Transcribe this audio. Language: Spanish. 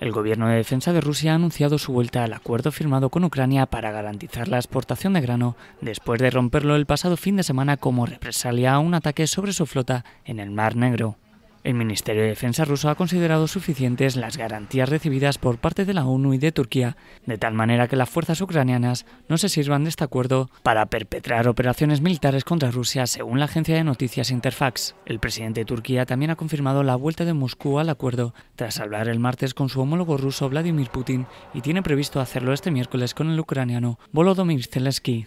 El gobierno de defensa de Rusia ha anunciado su vuelta al acuerdo firmado con Ucrania para garantizar la exportación de grano después de romperlo el pasado fin de semana como represalia a un ataque sobre su flota en el Mar Negro. El Ministerio de Defensa ruso ha considerado suficientes las garantías recibidas por parte de la ONU y de Turquía, de tal manera que las fuerzas ucranianas no se sirvan de este acuerdo para perpetrar operaciones militares contra Rusia, según la agencia de noticias Interfax. El presidente de Turquía también ha confirmado la vuelta de Moscú al acuerdo, tras hablar el martes con su homólogo ruso Vladimir Putin, y tiene previsto hacerlo este miércoles con el ucraniano Volodymyr Zelensky.